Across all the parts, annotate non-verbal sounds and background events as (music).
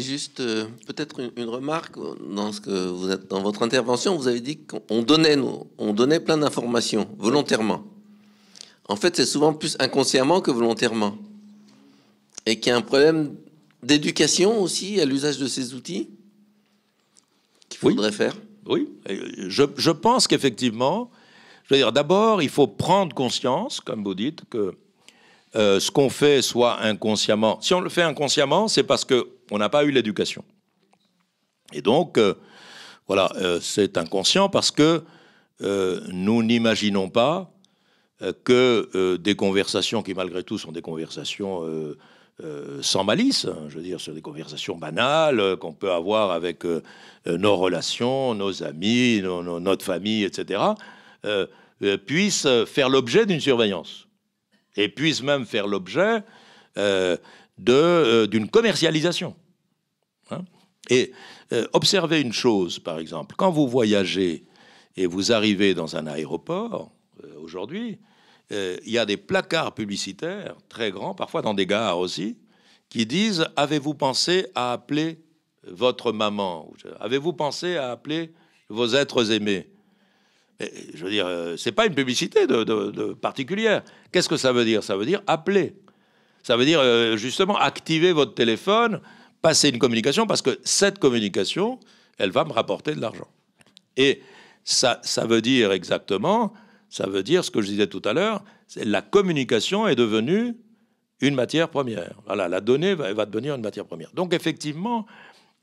Juste euh, peut-être une, remarque dans ce que vous êtes, dans votre intervention, vous avez dit qu'on donnait on donnait plein d'informations volontairement. En fait, c'est souvent plus inconsciemment que volontairement, et qu'il y a un problème d'éducation aussi à l'usage de ces outils qu'il faudrait faire. Oui, je, pense qu'effectivement, je veux dire, d'abord, il faut prendre conscience, comme vous dites, que euh, ce qu'on fait soit inconsciemment. Si on le fait inconsciemment, c'est parce que on n'a pas eu l'éducation. Et donc, euh, voilà, euh, c'est inconscient parce que euh, nous n'imaginons pas que des conversations qui, malgré tout, sont des conversations sans malice, hein, je veux dire, sur des conversations banales qu'on peut avoir avec nos relations, nos amis, notre famille, etc., puissent faire l'objet d'une surveillance et puissent même faire l'objet euh, d'une commercialisation. Hein. et euh, observez une chose, par exemple, quand vous voyagez et vous arrivez dans un aéroport, euh, aujourd'hui, il y a des placards publicitaires très grands, parfois dans des gares aussi, qui disent Avez-vous pensé à appeler votre maman Avez-vous pensé à appeler vos êtres aimés Je veux dire, n'est pas une publicité de particulière. Qu'est-ce que ça veut dire Ça veut dire appeler. Ça veut dire euh, justement activer votre téléphone, passer une communication, parce que cette communication, elle va me rapporter de l'argent. Et ça, ça veut dire exactement, ça veut dire ce que je disais tout à l'heure, la communication est devenue une matière première. Voilà, la donnée va, va devenir une matière première. Donc effectivement,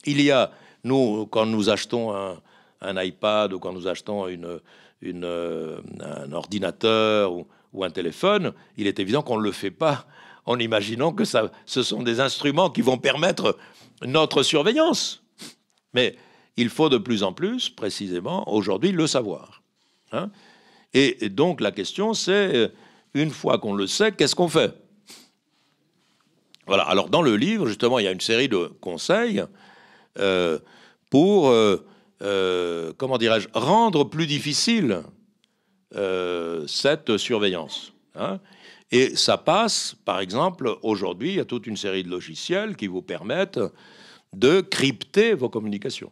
il y a, nous, quand nous achetons un, un iPad ou quand nous achetons une, une, euh, un ordinateur ou, ou, un téléphone, il est évident qu'on ne le fait pas en imaginant que ça, ce sont des instruments qui vont permettre notre surveillance. Mais il faut de plus en plus, précisément, aujourd'hui, le savoir. Hein. et, donc la question, c'est, euh, une fois qu'on le sait, qu'est-ce qu'on fait Voilà, alors dans le livre, justement, il y a une série de conseils euh, pour, euh, comment dirais-je, rendre plus difficile cette surveillance. Hein. Et ça passe, par exemple, aujourd'hui, il y a toute une série de logiciels qui vous permettent de crypter vos communications,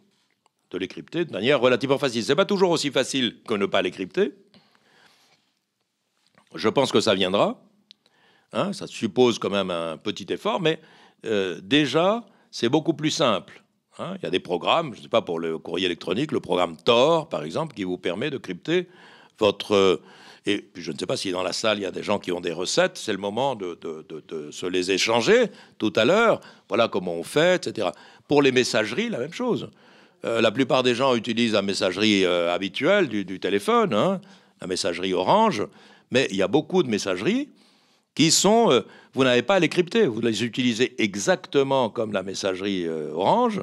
de les crypter de manière relativement facile. C'est pas toujours aussi facile que ne pas les crypter. Je pense que ça viendra. Hein. ça suppose quand même un petit effort, mais euh, déjà, c'est beaucoup plus simple. Hein. Il y a des programmes, je ne sais pas pour le courrier électronique, le programme Tor, par exemple, qui vous permet de crypter votre et puis, je ne sais pas si dans la salle, il y a des gens qui ont des recettes. C'est le moment de, se les échanger tout à l'heure. Voilà comment on fait, etc. Pour les messageries, la même chose. Euh, la plupart des gens utilisent la messagerie euh, habituelle du, téléphone, hein, la messagerie orange. Mais il y a beaucoup de messageries qui sont... Euh, vous n'avez pas à les crypter. Vous les utilisez exactement comme la messagerie orange.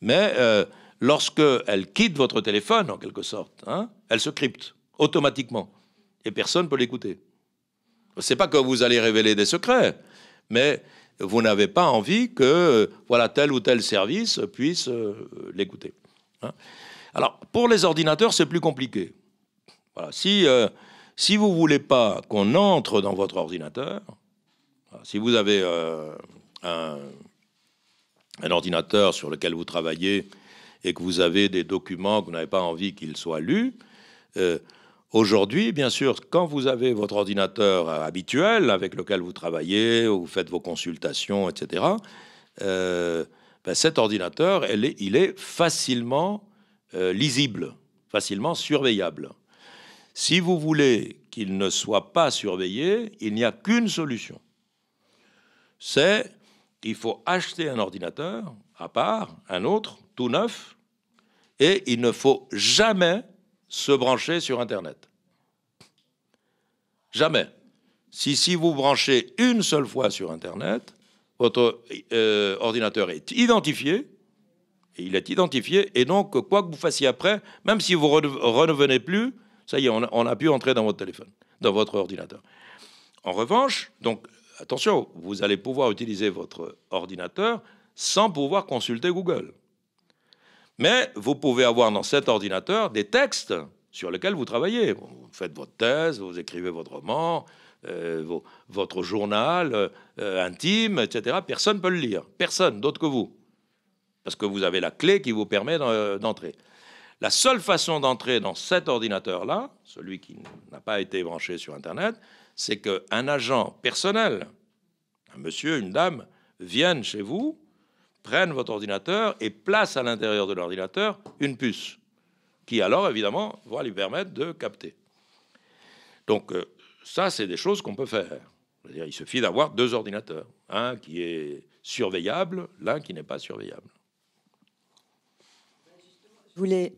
Mais lorsqu'elle quitte votre téléphone, en quelque sorte, hein, elle se crypte automatiquement et personne ne peut l'écouter. Ce n'est pas que vous allez révéler des secrets, mais vous n'avez pas envie que voilà tel ou tel service puisse euh, l'écouter. Hein. Alors pour les ordinateurs, c'est plus compliqué. si euh, si vous voulez pas qu'on entre dans votre ordinateur, si vous avez euh, un, ordinateur sur lequel vous travaillez et que vous avez des documents que vous n'avez pas envie qu'ils soient lus, Aujourd'hui, bien sûr, quand vous avez votre ordinateur habituel avec lequel vous travaillez, ou vous faites vos consultations, etc., euh, ben, cet ordinateur, elle est, il est facilement euh, lisible, facilement surveillable. Si vous voulez qu'il ne soit pas surveillé, il n'y a qu'une solution. C'est qu'il faut acheter un ordinateur à part, un autre, tout neuf, et il ne faut jamais se brancher sur Internet. Jamais. Si, si vous branchez une seule fois sur Internet, votre euh, ordinateur est identifié, et il est identifié, et donc, quoi que vous fassiez après, même si vous ne revenez plus, ça y est, on a pu entrer dans votre téléphone, dans votre ordinateur. En revanche, donc, attention, vous allez pouvoir utiliser votre ordinateur sans pouvoir consulter Google. Mais vous pouvez avoir dans cet ordinateur des textes sur lesquels vous travaillez. Vous faites votre thèse, vous écrivez votre roman, euh, votre journal euh, euh, intime, etc. Personne ne peut le lire. Personne d'autre que vous. Parce que vous avez la clé qui vous permet d'entrer. La seule façon d'entrer dans cet ordinateur-là, celui qui n'a pas été branché sur Internet, c'est qu'un agent personnel, un monsieur, une dame, vienne chez vous prennent votre ordinateur et placent à l'intérieur de l'ordinateur une puce, qui alors évidemment va lui permettre de capter. Donc euh, ça, c'est des choses qu'on peut faire. Il suffit d'avoir deux ordinateurs, un qui est surveillable, l'un qui n'est pas surveillable. Je voulais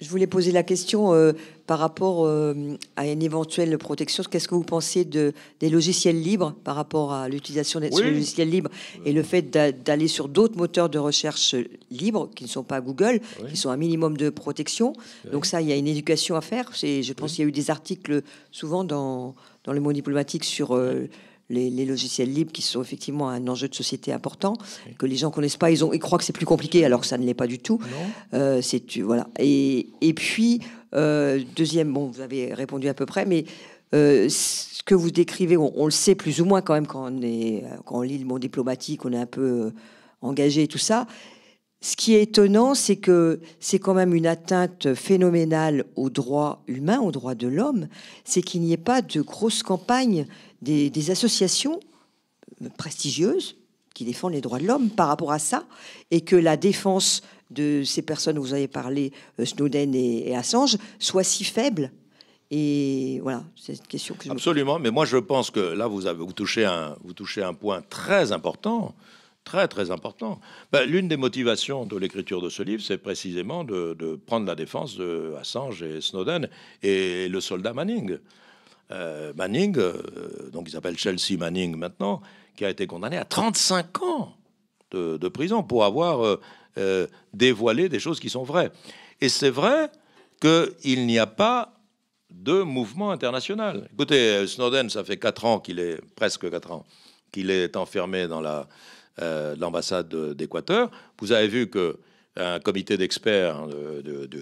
je voulais poser la question euh, par rapport euh, à une éventuelle protection. Qu'est-ce que vous pensez des logiciels libres par rapport à l'utilisation des logiciels libres et le fait d'aller sur d'autres moteurs de recherche libres qui ne sont pas Google, qui sont un minimum de protection Donc ça, il y a une éducation à faire. Je pense qu'il y a eu des articles souvent dans, le monde diplomatique sur... Euh, les, logiciels libres qui sont effectivement un enjeu de société important que les gens connaissent pas. Ils ont, croient que c'est plus compliqué alors que ça ne l'est pas du tout. Euh, voilà. Et, puis euh, deuxième, bon, vous avez répondu à peu près, mais euh, ce que vous décrivez, on, le sait plus ou moins quand même quand on est quand on lit le monde diplomatique, on est un peu engagé et tout ça. Ce qui est étonnant, c'est que c'est quand même une atteinte phénoménale aux droits humains, aux droits de l'homme, c'est qu'il n'y ait pas de grosse campagne des, associations prestigieuses qui défendent les droits de l'homme par rapport à ça, et que la défense de ces personnes vous avez parlé, euh, Snowden et, Assange, soit si faible et voilà, c'est question que Absolument, mais moi je pense que là, vous, avez, vous, touchez un, vous touchez un point très important, très très important. Ben, l'une des motivations de l'écriture de ce livre, c'est précisément de, de, prendre la défense de Assange et Snowden et le soldat Manning. Euh, Manning, euh, donc il s'appelle Chelsea Manning maintenant, qui a été condamné à 35 ans de, prison pour avoir euh, dévoilé des choses qui sont vraies. Et c'est vrai qu'il n'y a pas de mouvement international. Écoutez, Snowden, ça fait 4 ans qu'il est, presque 4 ans, qu'il est enfermé dans la, l'ambassade d'Équateur. Vous avez vu que un comité d'experts hein,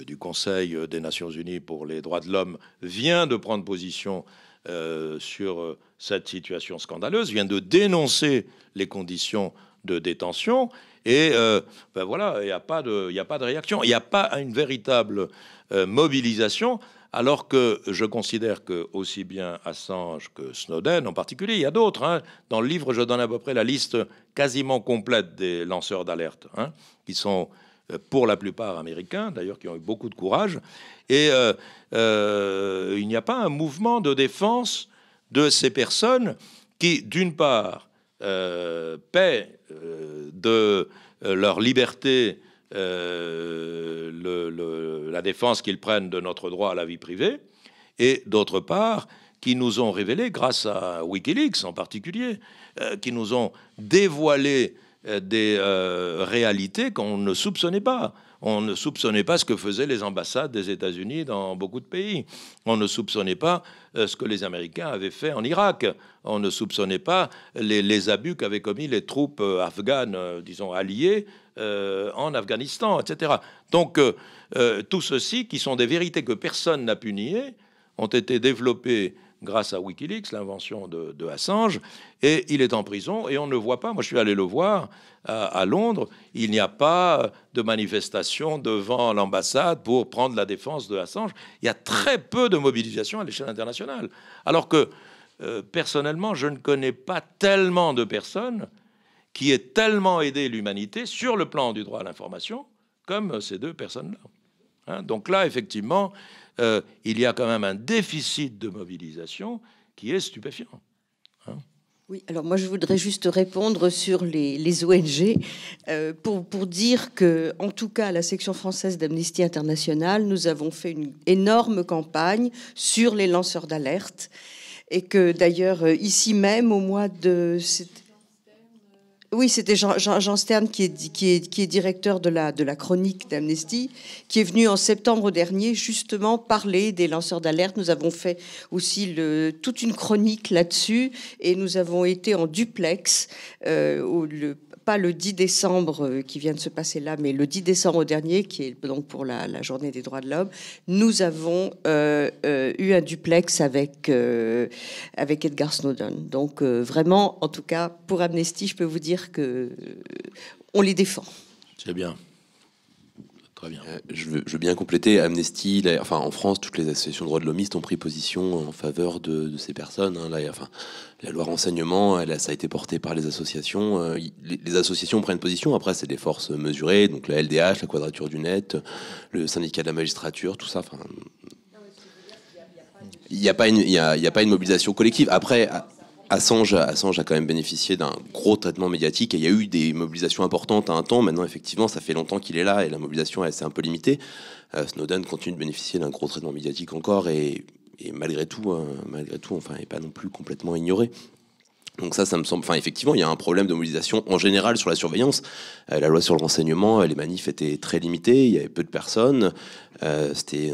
du Conseil des Nations Unies pour les droits de l'homme vient de prendre position euh, sur euh, cette situation scandaleuse, vient de dénoncer les conditions de détention. Et euh, ben voilà, il n'y a, pas de, a pas de réaction, il n'y a pas une véritable mobilisation. Alors que je considère que aussi bien Assange que Snowden en particulier, il y a d'autres. Hein, dans le livre, je donne à peu près la liste quasiment complète des lanceurs d'alerte, hein, qui sont pour la plupart américains, d'ailleurs, qui ont eu beaucoup de courage. Et euh, euh, il n'y a pas un mouvement de défense de ces personnes qui, d'une part, euh, paient de leur liberté la défense qu'ils prennent de notre droit à la vie privée, et d'autre part, qui nous ont révélé, grâce à Wikileaks en particulier, qui nous ont dévoilé euh, des euh, réalités qu'on ne soupçonnait pas. On ne soupçonnait pas ce que faisaient les ambassades des États-Unis dans beaucoup de pays. On ne soupçonnait pas euh, ce que les Américains avaient fait en Irak. On ne soupçonnait pas les, abus qu'avaient commis les troupes afghanes, disons alliées, en Afghanistan, etc. Donc tout ceci, qui sont des vérités que personne n'a pu nier, ont été développées grâce à Wikileaks, l'invention de, Assange, et il est en prison et on ne voit pas. Moi, je suis allé le voir à, Londres. Il n'y a pas de manifestation devant l'ambassade pour prendre la défense de Assange. Il y a très peu de mobilisation à l'échelle internationale. Alors que, euh, personnellement, je ne connais pas tellement de personnes qui aient tellement aidé l'humanité sur le plan du droit à l'information comme ces deux personnes-là. Hein, donc là, effectivement, euh, il y a quand même un déficit de mobilisation qui est stupéfiant. Hein. oui, alors moi je voudrais juste répondre sur les, ONG euh, pour, pour, dire que, en tout cas, la section française d'Amnesty International, nous avons fait une énorme campagne sur les lanceurs d'alerte et que d'ailleurs, euh, ici même, au mois de. Oui, c'était Jean, Jean, Stern qui est, directeur de la, chronique d'Amnesty, qui est venu en septembre dernier justement parler des lanceurs d'alerte. Nous avons fait aussi toute une chronique là-dessus et nous avons été en duplex euh, pas le 10 décembre euh, qui vient de se passer là, mais le 10 décembre dernier, qui est donc pour la, journée des droits de l'homme, nous avons euh, euh, eu un duplex avec, avec Edgar Snowden. Donc vraiment, en tout cas, pour Amnesty, je peux vous dire que on les défend. C'est bien. Très bien. Euh, je, veux, bien compléter. Amnesty, enfin, en France, toutes les associations de droits de l'homiste ont pris position en faveur de, ces personnes. Hein. là, enfin, la loi renseignement, elle, euh, ça a été porté par les associations. Euh, les, associations prennent position. Après, c'est des forces mesurées, donc la LDH, la Quadrature du Net, le syndicat de la magistrature, tout ça. Enfin, il n'y a, a, pas une mobilisation collective. Après. Assange, Assange a quand même bénéficié d'un gros traitement médiatique et il y a eu des mobilisations importantes à un temps. Maintenant, effectivement, ça fait longtemps qu'il est là et la mobilisation elle, est un peu limitée. Euh, Snowden continue de bénéficier d'un gros traitement médiatique encore et, malgré tout, euh, malgré tout, enfin, n'est pas non plus complètement ignoré. Donc ça, ça me semble. Enfin, effectivement, il y a un problème de mobilisation en général sur la surveillance. Euh, la loi sur le renseignement, euh, les manifs étaient très limités, il y avait peu de personnes. Euh, c'était,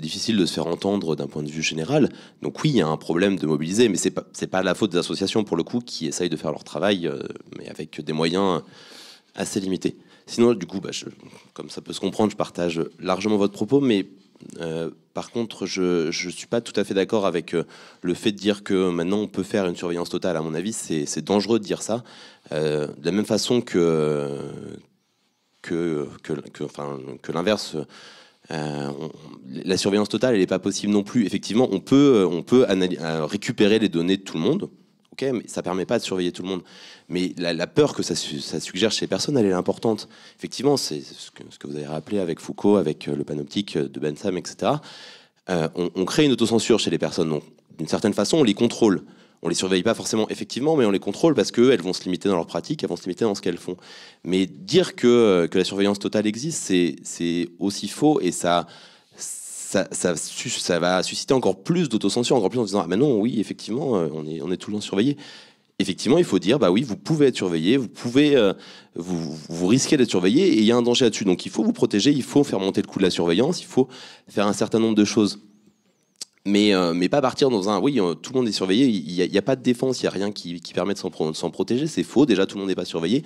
difficile de se faire entendre d'un point de vue général. Donc oui, il y a un problème de mobiliser, mais c'est pas, pas la faute des associations pour le coup qui essayent de faire leur travail, euh, mais avec des moyens assez limités. Sinon, du coup, bah, comme ça peut se comprendre, je partage largement votre propos, mais euh, par contre, je ne suis pas tout à fait d'accord avec euh, le fait de dire que maintenant on peut faire une surveillance totale. À mon avis, c'est dangereux de dire ça. Euh, de la même façon que, que, enfin, que l'inverse. la surveillance totale, elle n'est pas possible non plus. Effectivement, on peut, on peut récupérer les données de tout le monde ok, mais ça permet pas de surveiller tout le monde. Mais la, peur que ça, suggère chez les personnes, elle est importante. Effectivement, c'est ce, ce que, vous avez rappelé avec Foucault, avec euh, le panoptique euh, de Bentham, etc. Euh, on, crée une autocensure chez les personnes. d'une certaine façon, on les contrôle. On les surveille pas forcément effectivement, mais on les contrôle parce qu'elles vont se limiter dans leur pratiques, elles vont se limiter dans ce qu'elles font. Mais dire que, que la surveillance totale existe, c'est aussi faux et ça ça, va susciter encore plus d'autocensure, encore plus en disant Ah, non, oui, effectivement, euh, on est, on est tout le temps surveillé. Effectivement, il faut dire Bah oui, vous pouvez être surveillé, vous pouvez. Euh, vous, risquez d'être surveillé et il y a un danger là-dessus. Donc il faut vous protéger, il faut faire monter le coût de la surveillance, il faut faire un certain nombre de choses. Mais, euh, mais pas partir dans un oui, tout le monde est surveillé, il n'y a, pas de défense, il n'y a rien qui, permet de s'en, protéger, c'est faux, déjà tout le monde n'est pas surveillé.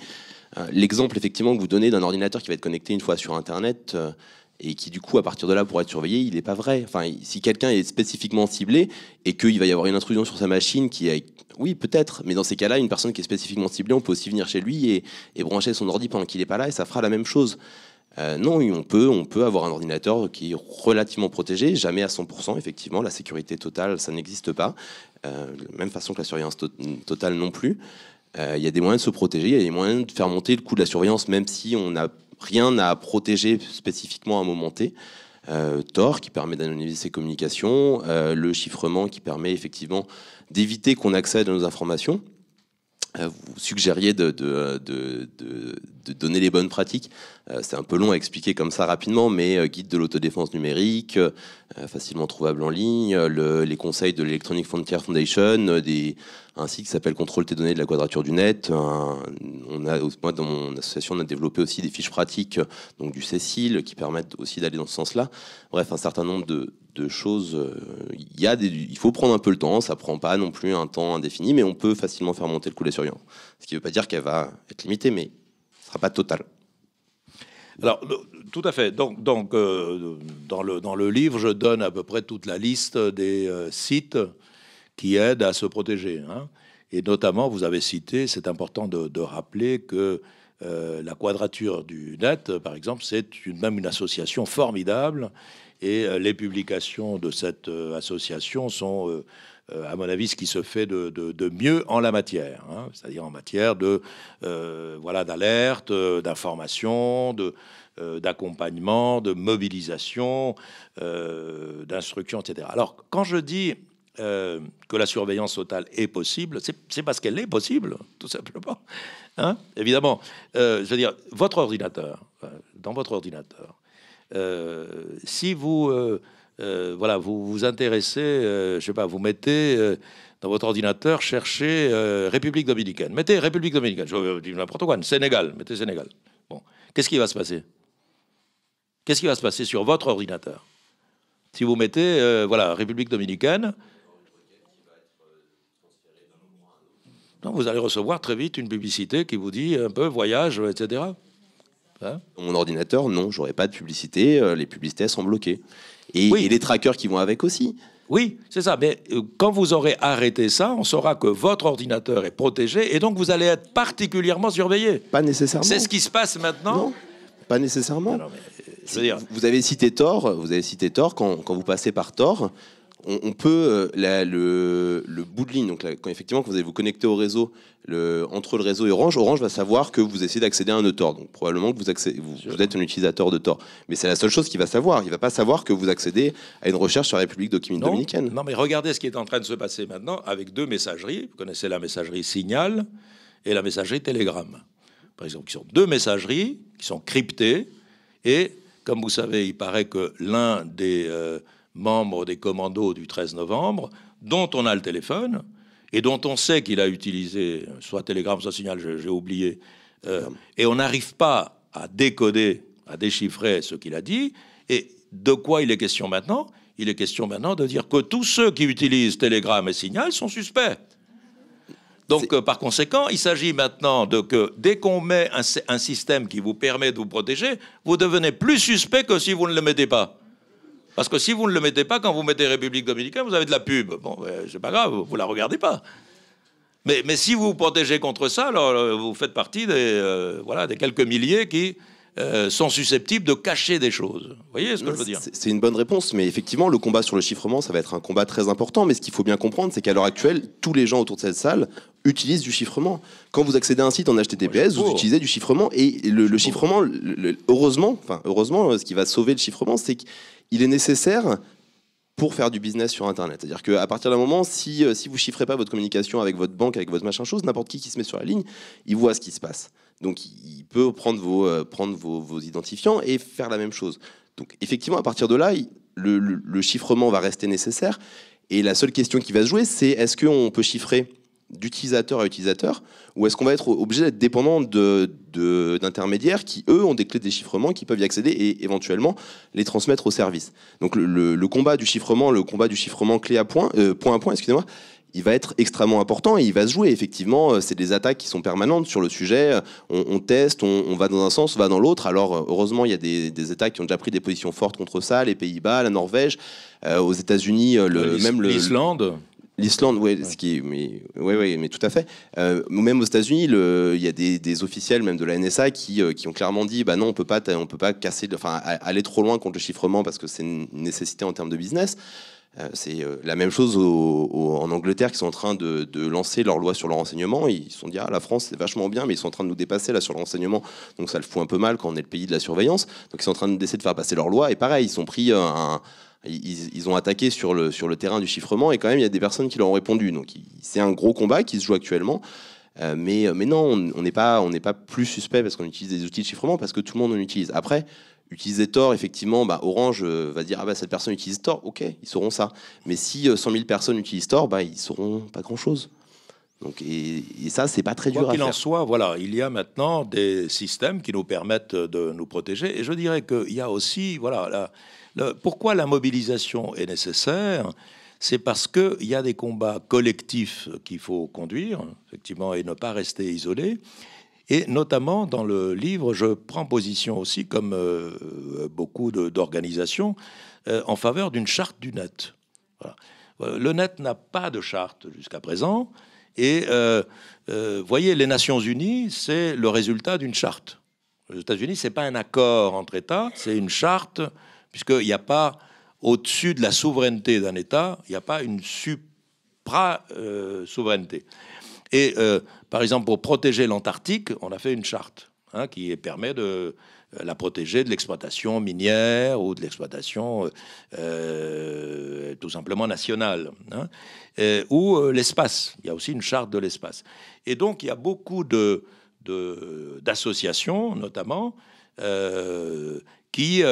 l'exemple effectivement que vous donnez d'un ordinateur qui va être connecté une fois sur Internet, et qui du coup à partir de là pour être surveillé, il n'est pas vrai. Enfin, si quelqu'un est spécifiquement ciblé et qu'il va y avoir une intrusion sur sa machine qui est... Oui, peut-être, mais dans ces cas-là, une personne qui est spécifiquement ciblée, on peut aussi venir chez lui et, brancher son ordi pendant qu'il n'est pas là et ça fera la même chose. Euh, non, on peut, on peut avoir un ordinateur qui est relativement protégé, jamais à 100%, effectivement, la sécurité totale, ça n'existe pas, euh, de la même façon que la surveillance totale non plus. Euh, il y a des moyens de se protéger, il y a des moyens de faire monter le coût de la surveillance, même si on n'a rien n'a à protéger spécifiquement à un moment T. Euh, Tor qui permet d'anonymiser ses communications, euh, le chiffrement qui permet effectivement d'éviter qu'on accède à nos informations. Euh, vous suggériez de, donner les bonnes pratiques. C'est un peu long à expliquer comme ça rapidement, mais guide de l'autodéfense numérique, facilement trouvable en ligne, les conseils de l'Electronic Frontier Foundation, des un site qui s'appelle Contrôle tes données de la quadrature du net. on a, moi, dans mon association, on a développé aussi des fiches pratiques, donc du Cécile, qui permettent aussi d'aller dans ce sens-là. Bref, un certain nombre de, choses. Euh, il, il faut prendre un peu le temps, ça prend pas non plus un temps indéfini, mais on peut facilement faire monter le coulet sur Ce qui ne veut pas dire qu'elle va être limitée, mais ce sera pas total. Alors, tout à fait. Donc, euh, dans, le, livre, je donne à peu près toute la liste des euh, sites qui aident à se protéger. Hein. Et notamment, vous avez cité, c'est important de, rappeler que euh, la quadrature du net, par exemple, c'est une, même une association formidable. Et euh, les publications de cette euh, association sont, à mon avis, ce qui se fait de, mieux en la matière. Hein. c'est-à-dire en matière de voilà d'alerte, d'information, de d'accompagnement, de mobilisation, d'instruction, etc. Alors, quand je dis euh, que la surveillance totale est possible, c'est parce qu'elle est possible, tout simplement. Hein. Évidemment, euh, je veux dire, votre ordinateur, euh, dans votre ordinateur, si vous, voilà, vous vous intéressez, je sais pas, vous mettez dans votre ordinateur, cherchez République dominicaine, mettez République dominicaine, je dire n'importe quoi, Sénégal, mettez Sénégal. Bon, qu'est-ce qui va se passer Qu'est-ce qui va se passer sur votre ordinateur si vous mettez, voilà, République dominicaine, vous allez recevoir très vite une publicité qui vous dit un peu voyage, etc. Hein Mon ordinateur, non, j'aurai pas de publicité. Euh, les publicités sont bloquées. Et, les trackers qui vont avec aussi. Oui, c'est ça. Mais euh, quand vous aurez arrêté ça, on saura que votre ordinateur est protégé et donc vous allez être particulièrement surveillé. Pas nécessairement. C'est ce qui se passe maintenant. Non, pas nécessairement. Euh, dire... Vous avez cité tort Vous avez cité Tor. Quand, vous passez par Tor, on, peut, euh, le, le, bout de ligne, donc effectivement, quand vous allez vous connecter au réseau, entre le réseau et Orange, Orange va savoir que vous essayez d'accéder à un Donc probablement que vous, êtes un utilisateur de Tor. Mais c'est la seule chose qu'il va savoir. Il ne va pas savoir que vous accédez à une recherche sur la République dominicaine. Non, mais regardez ce qui est en train de se passer maintenant avec deux messageries. Vous connaissez la messagerie Signal et la messagerie Telegram. Par exemple, qui sont deux messageries qui sont cryptées. Et comme vous savez, il paraît que l'un des. Euh, membre des commandos du 13 novembre, dont on a le téléphone et dont on sait qu'il a utilisé soit Telegram, soit Signal, j'ai oublié, euh, et on n'arrive pas à décoder, à déchiffrer ce qu'il a dit, et de quoi il est question maintenant Il est question maintenant de dire que tous ceux qui utilisent Telegram et Signal sont suspects. Donc, euh, par conséquent, il s'agit maintenant de que dès qu'on met un, un, système qui vous permet de vous protéger, vous devenez plus suspect que si vous ne le mettez pas. Parce que si vous ne le mettez pas, quand vous mettez République dominicaine, vous avez de la pub. Bon, ben, c'est pas grave, vous ne la regardez pas. Mais, si vous vous protégez contre ça, alors euh, vous faites partie euh, voilà, des quelques milliers qui, euh, sont susceptibles de cacher des choses. Vous voyez ce que je veux dire C'est une bonne réponse, mais effectivement, le combat sur le chiffrement, ça va être un combat très important. Mais ce qu'il faut bien comprendre, c'est qu'à l'heure actuelle, tous les gens autour de cette salle utilisent du chiffrement. Quand vous accédez à un site en HTTPS, vous utilisez du chiffrement. Et le, chiffrement, heureusement, heureusement, ce qui va sauver le chiffrement, c'est qu'il est nécessaire pour faire du business sur Internet. C'est-à-dire qu'à partir d'un moment, si, euh, si vous chiffrez pas votre communication avec votre banque, avec votre machin chose, n'importe qui qui se met sur la ligne, il voit ce qui se passe. Donc il peut prendre, euh, vos, identifiants et faire la même chose. Donc effectivement, à partir de là, le, chiffrement va rester nécessaire. Et la seule question qui va se jouer, c'est est-ce qu'on peut chiffrer d'utilisateur à utilisateur ou est-ce qu'on va être obligé d'être dépendant d'intermédiaires qui, eux, ont des clés de chiffrement qui peuvent y accéder et éventuellement les transmettre au service. Donc le, combat du chiffrement, le combat du chiffrement clé à point, euh, point à point, excusez-moi, il va être extrêmement important et il va se jouer. Effectivement, euh, c'est des attaques qui sont permanentes sur le sujet. Euh, on, teste, on, va dans un sens, on va dans l'autre. Alors, euh, heureusement, il y a des, États qui ont déjà pris des positions fortes contre ça, les Pays-Bas, la Norvège, aux États-Unis, le, même l'Islande. L'Islande, oui, mais, ouais, mais tout à fait. même aux États-Unis, il y a des, officiels, même de la NSA, qui, qui ont clairement dit, bah non, on peut pas, on peut pas casser, enfin, aller trop loin contre le chiffrement parce que c'est une nécessité en termes de business. Euh, c'est euh, la même chose en Angleterre qui sont en train de, lancer leur loi sur le renseignement. Ils se sont dit, ah, la France, c'est vachement bien, mais ils sont en train de nous dépasser là sur le renseignement. Donc ça le fout un peu mal quand on est le pays de la surveillance. Donc ils sont en train d'essayer de faire passer leur loi. Et pareil, ils sont pris euh, ils, ont attaqué sur le, terrain du chiffrement et quand même il y a des personnes qui leur ont répondu. Donc c'est un gros combat qui se joue actuellement. mais, non, on n'est pas, pas plus suspect parce qu'on utilise des outils de chiffrement, parce que tout le monde en utilise. Après, utiliser tort, effectivement, bah, Orange euh, va dire ah bah cette personne utilise tort, ok, ils sauront ça. Mais si 100 euh, 000 personnes utilisent tort, bah ils sauront pas grand chose. Donc, et, ça, c'est pas très dur à faire. Qu'il en soit, voilà, il y a maintenant des systèmes qui nous permettent de nous protéger. Et je dirais qu'il y a aussi, voilà, pourquoi la mobilisation est nécessaire c'est parce qu'il y a des combats collectifs qu'il faut conduire, effectivement, et ne pas rester isolé. Et notamment dans le livre, je prends position aussi, comme euh, beaucoup d'organisations, euh, en faveur d'une charte du net. Euh, le net n'a pas de charte jusqu'à présent. Et euh, voyez, les Nations Unies, c'est le résultat d'une charte. Les États-Unis, ce n'est pas un accord entre États, c'est une charte, puisqu'il n'y a pas, au-dessus de la souveraineté d'un État, il n'y a pas une supra-souveraineté. Et par exemple, pour protéger l'Antarctique, on a fait une charte hein, qui permet de euh, la protéger de l'exploitation minière ou de l'exploitation euh, euh, tout simplement nationale, hein, ou l'espace. Il y a aussi une charte de l'espace. Et donc, il y a beaucoup de, d'associations, notamment, qui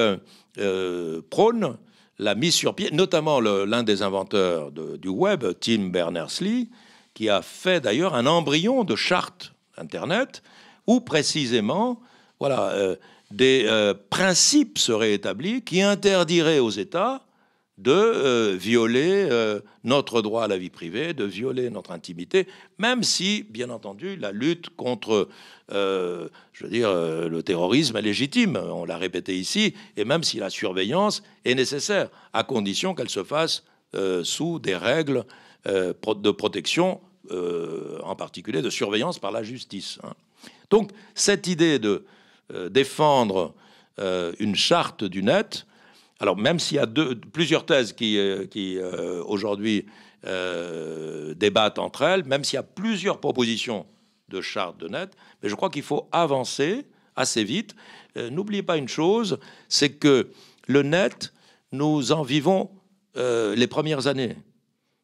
prônent la mise sur pied, notamment l'un des inventeurs du web, Tim Berners-Lee, qui a fait d'ailleurs un embryon de charte Internet, où précisément, voilà, euh, des euh, principes seraient établis qui interdiraient aux États de euh, violer notre droit à la vie privée, de violer notre intimité, même si, bien entendu, la lutte contre, je veux dire, le terrorisme est légitime, on l'a répété ici, et même si la surveillance est nécessaire, à condition qu'elle se fasse sous des règles de protection euh, en particulier de surveillance par la justice. Hein. Donc cette idée de euh, défendre euh, une charte du net, alors même s'il y a plusieurs thèses qui, aujourd'hui débattent entre elles, même s'il y a plusieurs propositions de charte de net, mais je crois qu'il faut avancer assez vite. N'oubliez pas une chose, c'est que le net, nous en vivons les premières années.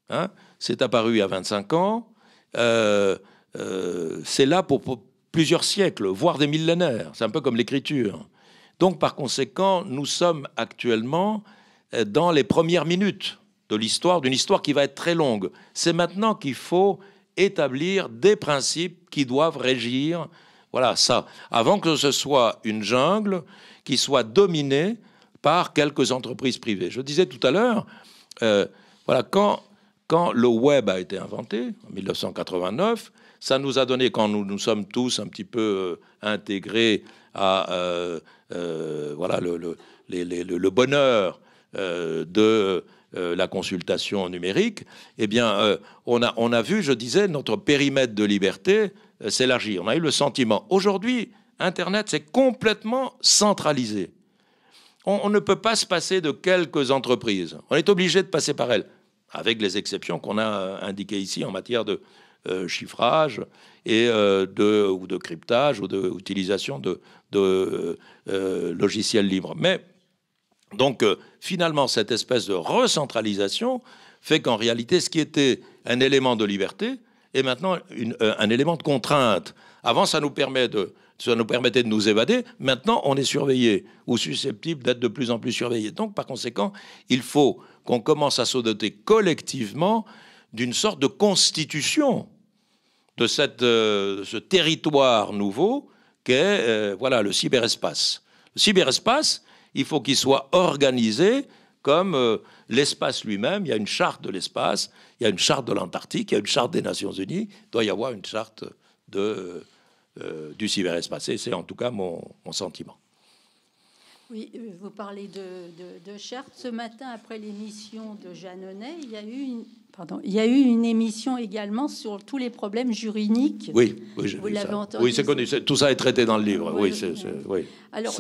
Hein c'est apparu à 25 ans, euh, euh, c'est là pour, plusieurs siècles, voire des millénaires. C'est un peu comme l'écriture. Donc, par conséquent, nous sommes actuellement euh, dans les premières minutes de l'histoire, d'une histoire qui va être très longue. C'est maintenant qu'il faut établir des principes qui doivent régir, voilà ça, avant que ce soit une jungle qui soit dominée par quelques entreprises privées. Je disais tout à l'heure, voilà, quand quand le web a été inventé, en 1989, ça nous a donné, quand nous nous sommes tous un petit peu euh, intégrés à euh, euh, voilà, le, le, le bonheur de la consultation numérique, eh bien, on, a, on a vu, je disais, notre périmètre de liberté s'élargir. On a eu le sentiment. Aujourd'hui, Internet, c'est complètement centralisé. On, on ne peut pas se passer de quelques entreprises. On est obligé de passer par elles avec les exceptions qu'on a euh, indiquées ici en matière de euh, chiffrage et euh, de, ou de cryptage ou d'utilisation de, logiciels libres. Mais donc finalement, cette espèce de recentralisation fait qu'en réalité, ce qui était un élément de liberté est maintenant un élément de contrainte. Avant, ça nous permet de ça nous permettait de nous évader. Maintenant, on est surveillé ou susceptible d'être de plus en plus surveillé. Donc, par conséquent, il faut qu'on commence à se doter collectivement d'une sorte de constitution de cette, euh, ce territoire nouveau qu'est euh, voilà, le cyberespace. Le cyberespace, il faut qu'il soit organisé comme euh, l'espace lui-même. Il y a une charte de l'espace, il y a une charte de l'Antarctique, il y a une charte des Nations Unies, il doit y avoir une charte de, euh, du cyberespace. C'est en tout cas mon, sentiment. Oui, euh, vous parlez de, de, Ce matin, après l'émission de Jeannonnet, il y a eu une, Pardon. Il y a eu une émission également sur tous les problèmes juridiques. Oui, oui vous l'avez entendu. Oui, c'est connu. Tout ça est traité dans le livre. Oui, c'est oui. et tout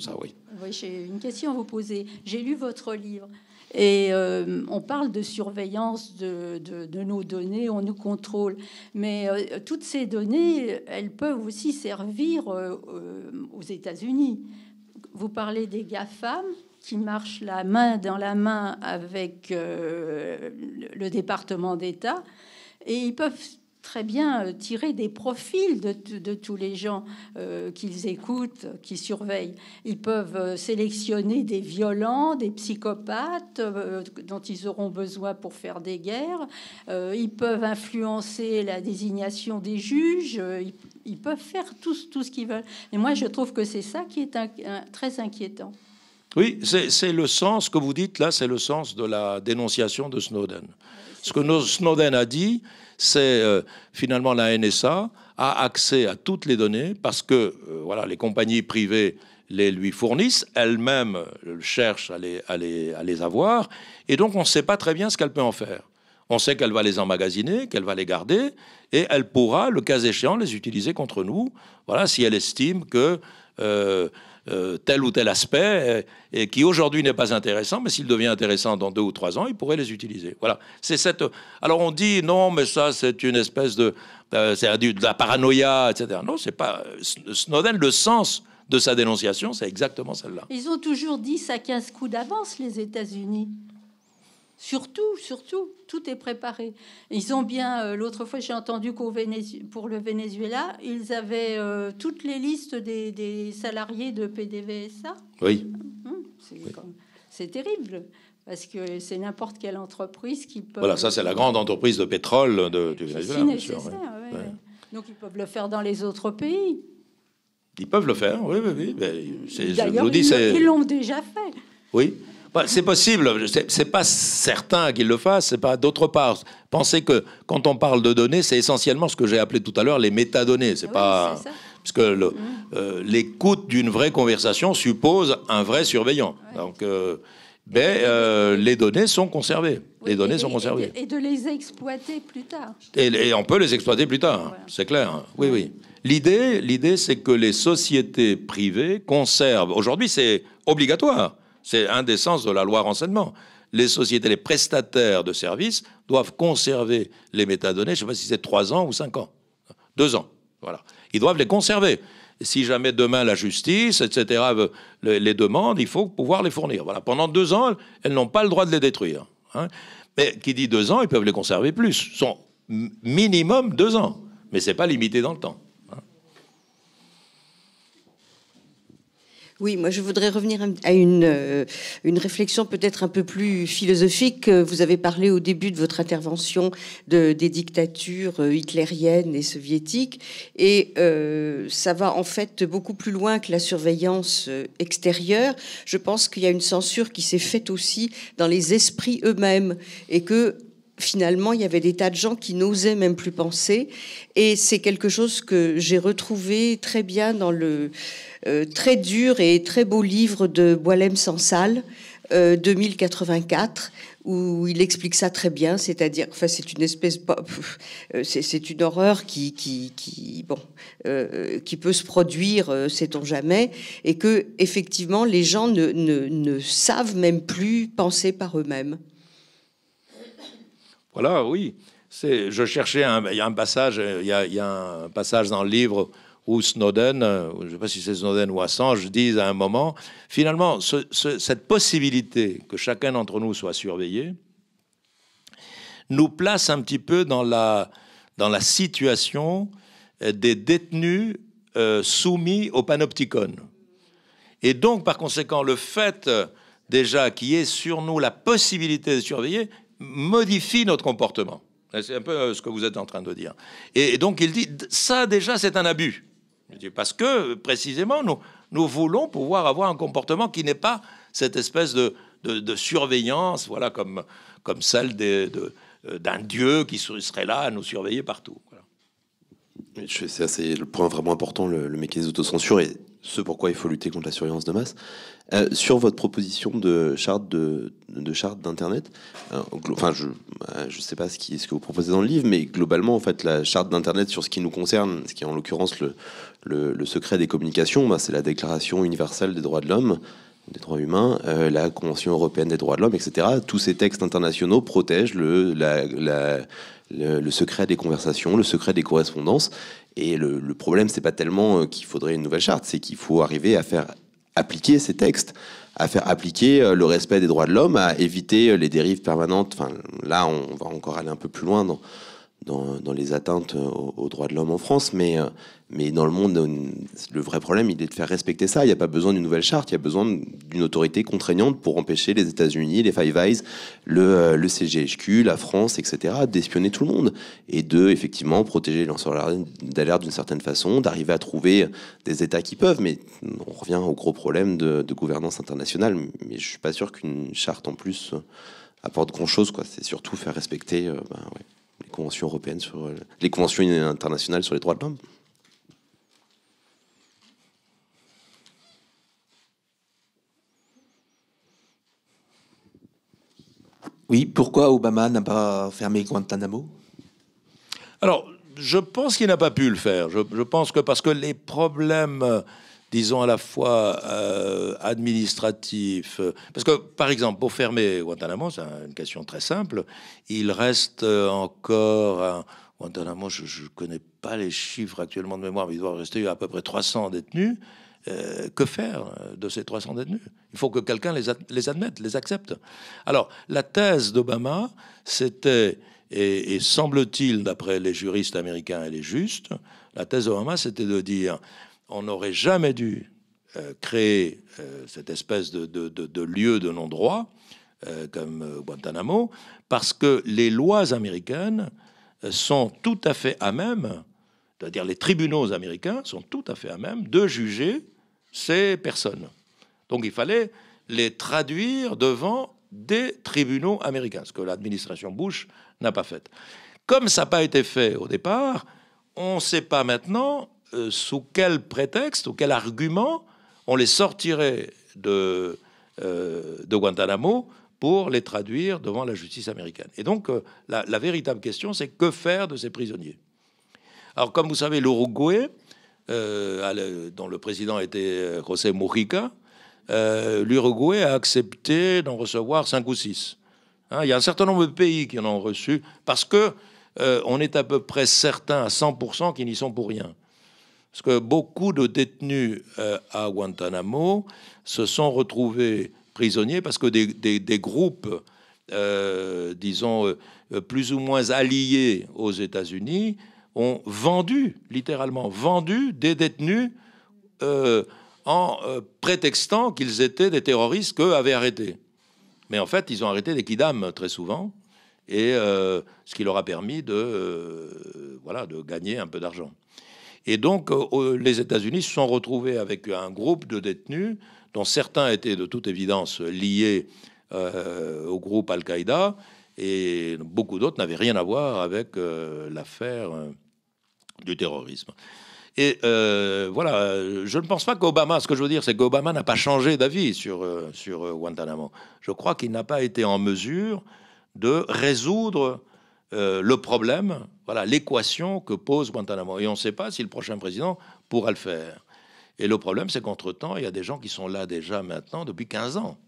ça, oui. Oui, j'ai une question à vous poser. J'ai lu votre livre. Et euh, on parle de surveillance de, nos données, on nous contrôle. Mais euh, toutes ces données, elles peuvent aussi servir euh, aux États-Unis. Vous parlez des GAFAM qui marchent la main dans la main avec le département d'État. Et ils peuvent très bien euh, tirer des profils de, tous les gens euh, qu'ils écoutent, qui surveillent. Ils peuvent euh, sélectionner des violents, des psychopathes dont ils auront besoin pour faire des guerres. ils peuvent influencer la désignation des juges. Ils, peuvent faire tout, tout ce qu'ils veulent. Et moi, je trouve que c'est ça qui est très inquiétant. Oui, c'est le sens que vous dites là, c'est le sens de la dénonciation de Snowden. Ce que Snowden a dit, c'est euh, finalement la NSA a accès à toutes les données parce que euh, voilà, les compagnies privées les lui fournissent, elles-mêmes euh, cherchent à les, à, les, à les avoir, et donc on ne sait pas très bien ce qu'elle peut en faire. On sait qu'elle va les emmagasiner, qu'elle va les garder, et elle pourra, le cas échéant, les utiliser contre nous. Voilà, si elle estime que euh, tel ou tel aspect et, qui aujourd'hui n'est pas intéressant, mais s'il devient intéressant dans deux ou trois ans, il pourrait les utiliser. Voilà. C'est cette. Alors on dit non, mais ça c'est une espèce de, euh, c'est de la paranoïa, etc. Non, c'est pas. Euh, Snowden, le sens de sa dénonciation, c'est exactement celle-là. Ils ont toujours dit à 15 coups d'avance les États-Unis. Surtout, surtout, tout est préparé. Ils ont bien, euh, l'autre fois j'ai entendu qu'au pour le Venezuela, ils avaient euh, toutes les listes des, salariés de PDVSA. Oui. Hum, hum, c'est terrible, parce que c'est n'importe quelle entreprise qui peut... Voilà, ça c'est la grande entreprise de pétrole de, du Venezuela. Donc ils peuvent le faire dans les autres pays. Ils peuvent le faire, oui, oui, oui. D'ailleurs, ils l'ont déjà fait. Oui. Bah, c'est possible, c'est pas certain qu'il le fasse, c'est pas d'autre part. Pensez que quand on parle de données, c'est essentiellement ce que j'ai appelé tout à l'heure les métadonnées. C'est ah pas. Parce que mmh. euh, l'écoute d'une vraie conversation suppose un vrai surveillant. Donc. Euh, mais euh, les données sont conservées. les données et, sont conservées. Et de, les exploiter plus tard. Et, on peut les exploiter plus tard, c'est clair. Oui, oui. L'idée, l'idée, c'est que les sociétés privées conservent. Aujourd'hui, c'est obligatoire. C'est un des sens de la loi renseignement. Les sociétés, les prestataires de services doivent conserver les métadonnées, je ne sais pas si c'est trois ans ou cinq ans, deux ans. Voilà. Ils doivent les conserver. Si jamais demain la justice, etc., les demande, il faut pouvoir les fournir. Voilà. Pendant deux ans, elles n'ont pas le droit de les détruire. Hein. Mais qui dit deux ans, ils peuvent les conserver plus. Sont minimum deux ans. Mais ce n'est pas limité dans le temps. Oui, moi je voudrais revenir à une, euh, une réflexion peut-être un peu plus philosophique. Euh, vous avez parlé au début de votre intervention de, des dictatures euh, hitlériennes et soviétiques, et euh, ça va en fait beaucoup plus loin que la surveillance extérieure. Je pense qu'il y a une censure qui s'est faite aussi dans les esprits eux-mêmes, et que finalement, il y avait des tas de gens qui n'osaient même plus penser. Et c'est quelque chose que j'ai retrouvé très bien dans le euh, très dur et très beau livre de Boilem Sansal, 2084, euh, où il explique ça très bien, c'est-à-dire, enfin, c'est une espèce, euh, c'est une horreur qui, qui, qui bon, qui peut se produire, sait-on jamais, et que effectivement, les gens ne savent même plus penser par eux-mêmes. Voilà, oui. je cherchais un, il y a un passage, euh, il y un passage dans le livre où Snowden, euh, je ne sais pas si c'est Snowden ou Assange, disent à un moment, finalement, cette possibilité que chacun d'entre nous soit surveillé nous place un petit peu dans la, dans la situation euh, des détenus soumis au panopticon. Et donc, par conséquent, le fait déjà qu'il y ait sur nous la possibilité de surveiller, modifie notre comportement. C'est un peu euh, ce que vous êtes en train de dire. Et donc il dit, ça déjà c'est un abus. Parce que précisément, nous, nous voulons pouvoir avoir un comportement qui n'est pas cette espèce de, surveillance, voilà, comme, comme celle euh, d'un Dieu qui serait là à nous surveiller partout. Voilà. C'est le point vraiment important, le, le mécanisme d'autocensure. Et ce pourquoi il faut lutter contre la surveillance de masse. Euh, sur votre proposition de charte de, charte d'internet, euh, enfin je euh, je sais pas ce qui ce que vous proposez dans le livre, mais globalement en fait la charte d'internet sur ce qui nous concerne, ce qui est en l'occurrence le, le, secret des communications, bah, c'est la Déclaration universelle des droits de l'homme des droits humains, la Convention européenne des droits de l'homme, etc. Tous ces textes internationaux protègent le, le, le, secret des conversations, le secret des correspondances. Et le, problème, problème, c'est pas tellement euh, qu'il faudrait une nouvelle charte, c'est qu'il faut arriver à faire appliquer ces textes, à faire appliquer euh, le respect des droits de l'homme, à éviter euh, les dérives permanentes. Enfin, là, on va encore aller un peu plus loin dans, les atteintes aux, aux droits de l'homme en France, mais mais dans le monde, le vrai problème, il est de faire respecter ça. Il n'y a pas besoin d'une nouvelle charte, il y a besoin d'une autorité contraignante pour empêcher les États-Unis, les Five Eyes, le, euh, le, CGHQ, la France, etc., d'espionner tout le monde et de, effectivement, protéger les lanceurs d'alerte d'une certaine façon, d'arriver à trouver des États qui peuvent. Mais on revient au gros problème de, gouvernance internationale. Mais je ne suis pas sûr qu'une charte en plus apporte grand-chose. C'est surtout faire respecter euh, bah, les conventions européennes, sur, euh, les conventions internationales sur les droits de l'homme. Oui, pourquoi Obama n'a pas fermé Guantanamo Alors, je pense qu'il n'a pas pu le faire. Je, pense que parce que les problèmes, disons à la fois euh, administratifs, parce que par exemple, pour fermer Guantanamo, c'est une question très simple, il reste euh, encore... Guantanamo, je ne connais pas les chiffres actuellement de mémoire, mais il doit rester à peu près 300 détenus. Euh, que faire de ces 300 détenus Il faut que quelqu'un les, les, admette, les accepte. Alors, la thèse d'Obama, c'était, et, semble-t-il, d'après les juristes américains, elle est juste, la thèse d'Obama, c'était de dire, on n'aurait jamais dû euh, créer euh, cette espèce de, de, de, de lieu de non-droit, comme Guantanamo, parce que les lois américaines sont tout à fait à même c'est-à-dire les tribunaux américains sont tout à fait à même de juger ces personnes. Donc il fallait les traduire devant des tribunaux américains, ce que l'administration Bush n'a pas fait. Comme ça n'a pas été fait au départ, on ne sait pas maintenant euh, sous quel prétexte ou quel argument on les sortirait de, euh, de Guantanamo pour les traduire devant la justice américaine. Et donc euh, la, la, véritable question, c'est que faire de ces prisonniers Alors comme vous savez, l'Uruguay euh, dont le président était euh, José Mujica, euh, l'Uruguay a accepté d'en recevoir 5 ou 6. Hein, il y a un certain nombre de pays qui en ont reçu parce que on est à peu près certain à 100% qu'ils n'y sont pour rien. Parce que beaucoup de détenus à Guantanamo se sont retrouvés prisonniers parce que des groupes, disons, plus ou moins alliés aux États-Unis, ont vendu, littéralement vendu, des détenus euh, en euh, prétextant qu'ils étaient des terroristes qu'eux avaient arrêtés. Mais en fait, ils ont arrêté des kidames très souvent, et euh, ce qui leur a permis de, voilà, de gagner un peu d'argent. Et donc, les États-Unis se sont retrouvés avec un groupe de détenus dont certains étaient de toute évidence liés au groupe Al-Qaïda, et beaucoup d'autres n'avaient rien à voir avec l'affaire du terrorisme. Et euh, voilà, je ne pense pas qu'Obama, ce que je veux dire, c'est qu'Obama n'a pas changé d'avis sur, euh, sur euh, Guantanamo. Je crois qu'il n'a pas été en mesure de résoudre le problème, voilà l'équation que pose Guantanamo. Et on ne sait pas si le prochain président pourra le faire. Et le problème, c'est qu'entre-temps, il y a des gens qui sont là déjà maintenant depuis 15 ans.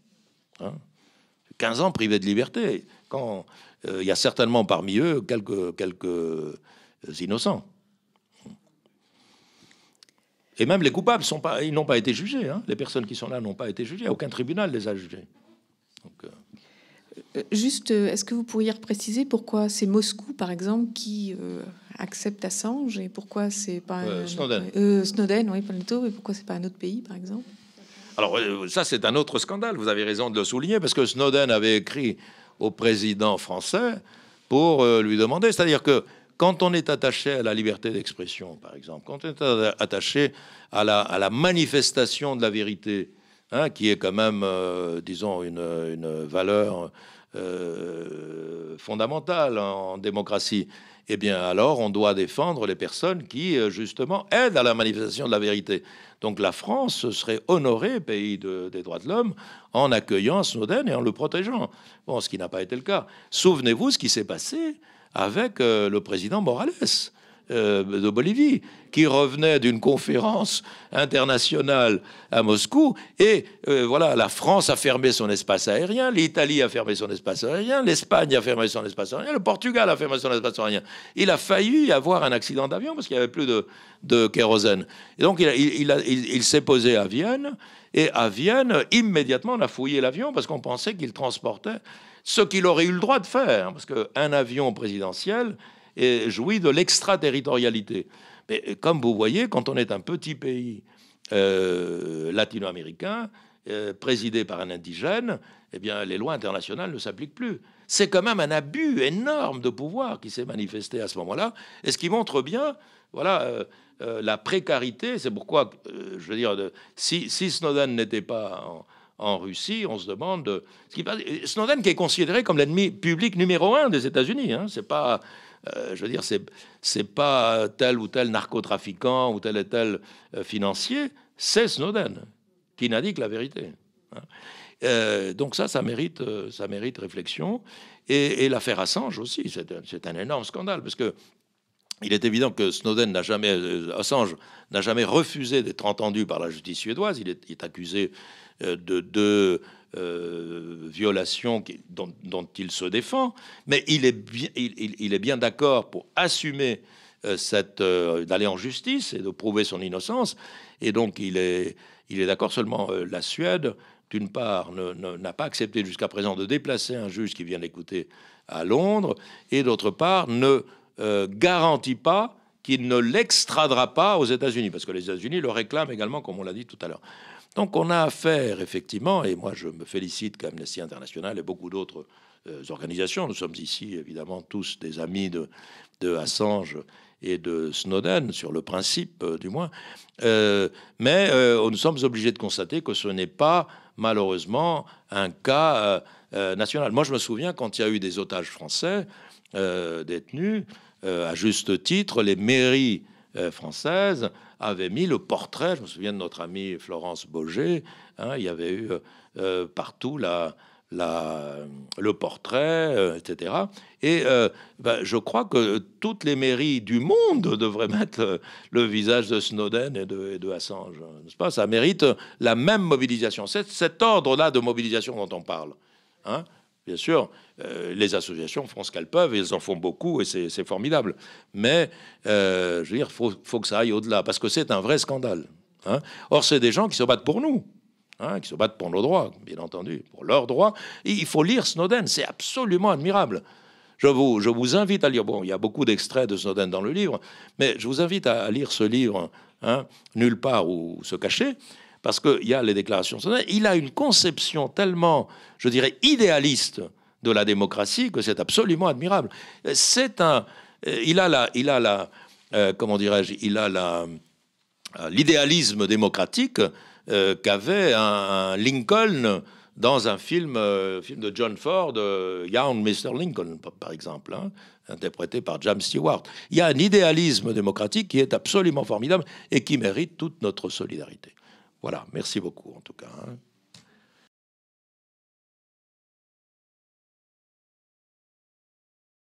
15 hein. ans privés de liberté. Quand il y a certainement parmi eux quelques, quelques innocents. Et même les coupables sont pas, ils n'ont pas été jugés. Hein. Les personnes qui sont là n'ont pas été jugées. Aucun tribunal les a jugés. Euh. Euh, juste, euh, est-ce que vous pourriez préciser pourquoi c'est Moscou, par exemple, qui accepte Assange et pourquoi c'est pas Snowden. Snowden, oui, et pourquoi c'est pas un autre pays, par exemple Alors ça, c'est un autre scandale. Vous avez raison de le souligner parce que Snowden avait écrit au président français pour lui demander, c'est-à-dire que quand on est attaché à la liberté d'expression, par exemple, quand on est attaché à la, manifestation de la vérité, hein, qui est quand même, euh, disons, une, valeur euh, fondamentale en, démocratie, eh bien alors on doit défendre les personnes qui, euh, justement, aident à la manifestation de la vérité. Donc la France serait honorée, pays des droits de l'homme, en accueillant Snowden et en le protégeant. Bon, ce qui n'a pas été le cas. Souvenez-vous ce qui s'est passé avec euh, le président Morales euh, de Bolivie, qui revenait d'une conférence internationale à Moscou. Et euh, voilà, la France a fermé son espace aérien, l'Italie a fermé son espace aérien, l'Espagne a fermé son espace aérien, le Portugal a fermé son espace aérien. Il a failli avoir un accident d'avion parce qu'il n'y avait plus de, kérosène. Et donc, il, il s'est posé à Vienne. Et à Vienne, immédiatement, on a fouillé l'avion parce qu'on pensait qu'il transportait ce qu'il aurait eu le droit de faire, parce qu'un avion présidentiel jouit de l'extraterritorialité. Mais comme vous voyez, quand on est un petit pays euh, latino-américain, euh, présidé par un indigène, eh bien, les lois internationales ne s'appliquent plus. C'est quand même un abus énorme de pouvoir qui s'est manifesté à ce moment-là, et ce qui montre bien, voilà, euh, la précarité. C'est pourquoi, je veux dire, si, Snowden n'était pas en Russie, on se demande euh, ce qui euh, Snowden, qui est considéré comme l'ennemi public numéro un des États-Unis, hein, c'est pas, euh, je veux dire, c'est c'est pas tel ou tel narcotrafiquant ou tel et tel financier, c'est Snowden qui n'indique la vérité. Hein. donc ça, ça mérite, ça mérite réflexion. Et, l'affaire Assange aussi, c'est un, un, énorme scandale parce que il est évident que Snowden n'a jamais, euh, Assange n'a jamais refusé d'être entendu par la justice suédoise. Il est, accusé euh, de deux euh, violations dont, il se défend, mais il est bien, il, est bien d'accord pour assumer cette d'aller en justice et de prouver son innocence. Et donc il est, il est d'accord seulement la Suède d'une part, n'a pas accepté jusqu'à présent de déplacer un juge qui vient d'écouter à Londres, et d'autre part, ne euh, garantit pas qu'il ne l'extradera pas aux États-Unis, parce que les États-Unis le réclament également, comme on l'a dit tout à l'heure. Donc on a affaire, effectivement, et moi je me félicite qu'Amnesty International et beaucoup d'autres euh, organisations, nous sommes ici évidemment tous des amis de, de Assange et de Snowden, sur le principe euh, du moins, mais nous sommes obligés de constater que ce n'est pas malheureusement un cas national. Moi je me souviens quand il y a eu des otages français, euh, détenus, euh, à juste titre, les mairies euh, françaises avaient mis le portrait, je me souviens de notre amie Florence Boger, hein, il y avait eu partout la, le portrait, etc. Et ben, je crois que toutes les mairies du monde (laughs) devraient mettre le visage de Snowden et de, Assange, nest Assange. -ce pas Ça mérite la même mobilisation. C'est cet ordre-là de mobilisation dont on parle. Hein. Bien sûr, euh, les associations font ce qu'elles peuvent, et elles en font beaucoup, et c'est formidable. Mais, euh, je veux dire, faut, que ça aille au-delà, parce que c'est un vrai scandale. Hein. Or, c'est des gens qui se battent pour nous, hein, qui se battent pour nos droits, bien entendu, pour leurs droits. il faut lire Snowden, c'est absolument admirable. Je vous, je vous, invite à lire, bon, il y a beaucoup d'extraits de Snowden dans le livre, mais je vous invite à, lire ce livre, hein, Nulle part où se cacher, parce qu'il y a les déclarations il a une conception tellement, je dirais, idéaliste de la démocratie que c'est absolument admirable. C'est un, il a la, il a la, euh, comment dirais-je, il a la, l'idéalisme démocratique euh, qu'avait un, Lincoln dans un film, euh, film de John Ford, Young Mr. Lincoln, par exemple, hein, interprété par James Stewart. Il y a un idéalisme démocratique qui est absolument formidable et qui mérite toute notre solidarité. Voilà, merci beaucoup en tout cas. Hein.